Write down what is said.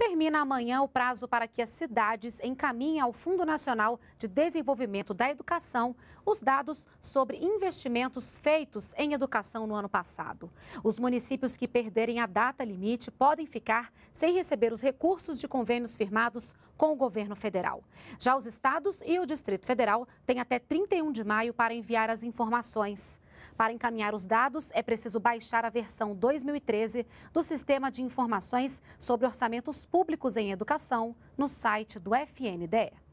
Termina amanhã o prazo para que as cidades encaminhem ao Fundo Nacional de Desenvolvimento da Educação os dados sobre investimentos feitos em educação no ano passado. Os municípios que perderem a data limite podem ficar sem receber os recursos de convênios firmados com o governo federal. Já os estados e o Distrito Federal têm até 31 de maio para enviar as informações. Para encaminhar os dados, é preciso baixar a versão 2013 do Sistema de Informações sobre Orçamentos Públicos em Educação no site do FNDE.